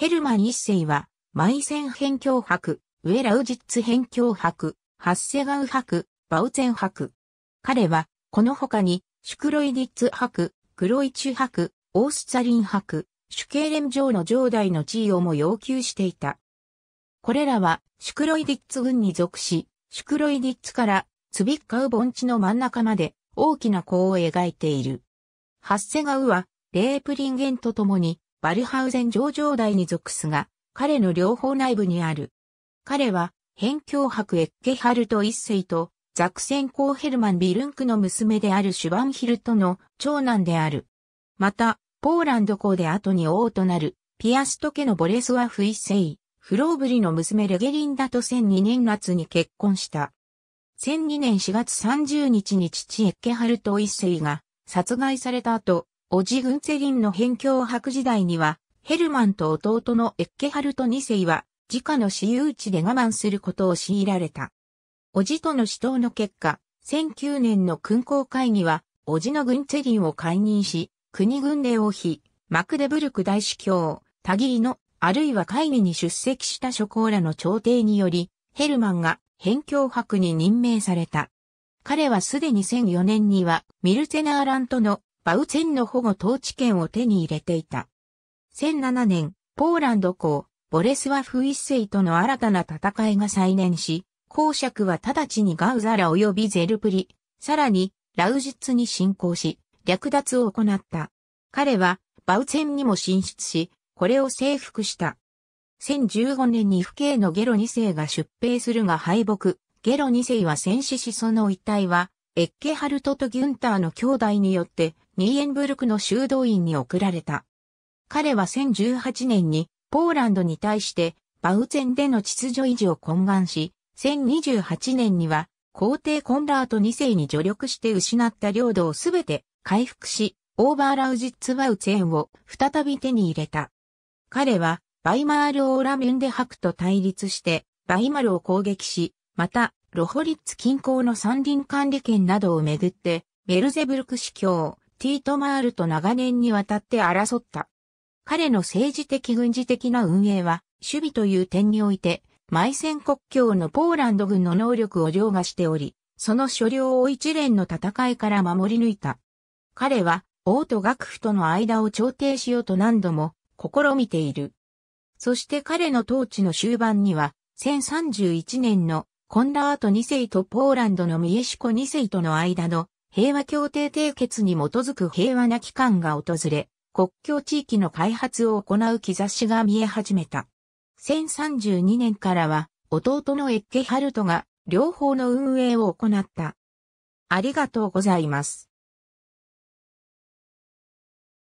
ヘルマン一世は、マイセン辺境博、ウェラウジッツ辺境博、ハッセガウ博、バウゼン博。彼は、この他に、シュクロイディッツ博、クロイチュ博、オースツァリン博、シュケーレン城の城代の地位をも要求していた。これらは、シュクロイディッツ軍に属し、シュクロイディッツから、ツビッカウ盆地の真ん中まで、大きな弧を描いている。ハッセガウは、レープリンゲンと共に、バルハウゼン上場代に属すが、彼の両方内部にある。彼は、辺境博エッケハルト一世と、ザクセンコーヘルマン・ビルンクの娘であるシュバンヒルトの長男である。また、ポーランド公で後に王となる、ピアスト家のボレスワフ一世、フローブリの娘レゲリンダと1002年夏に結婚した。1002年4月30日に父エッケハルト一世が殺害された後、オジ・グンツェリンの辺境博時代には、ヘルマンと弟のエッケハルト2世は、自家の私有地で我慢することを強いられた。おじとの死闘の結果、1 0 0 9年の勲功会議は、おじのグンツェリンを解任し、国軍令を非、マクデブルク大司教、タギーの、あるいは会議に出席した諸侯らの朝廷により、ヘルマンが辺境博に任命された。彼はすでに1 0 0 4年には、ミルセナーランとのバウツェンの保護統治権を手に入れていた。1007年、ポーランド公、ボレスワフ一世との新たな戦いが再燃し、公爵は直ちにガウザラ及びゼルプリ、さらに、ラウジッツに侵攻し、略奪を行った。彼は、バウツェンにも進出し、これを征服した。1015年に父兄のゲロ二世が出兵するが敗北、ゲロ二世は戦死しその遺体はエッケハルトとギュンターの兄弟によってニーエンブルクの修道院に送られた。彼は1018年にポーランドに対してバウツェンでの秩序維持を懇願し、1028年には皇帝コンラート2世に助力して失った領土をすべて回復し、オーバーラウジッツバウツェンを再び手に入れた。彼はバイマール・オーラミュンデクと対立して、バイマルを攻撃し、また、ロホリッツ近郊の山林管理権などをめぐって、ベルゼブルク司教、ティートマールと長年にわたって争った。彼の政治的軍事的な運営は、守備という点において、埋戦国境のポーランド軍の能力を凌駕しており、その所領を一連の戦いから守り抜いた。彼は、王と学府との間を調停しようと何度も試みている。そして彼の統治の終盤には、1031年のコンラート2世とポーランドのミエシコ2世との間の平和協定締結に基づく平和な期間が訪れ、国境地域の開発を行う兆しが見え始めた。1032年からは、弟のエッケハルトが両方の運営を行った。ありがとうございます。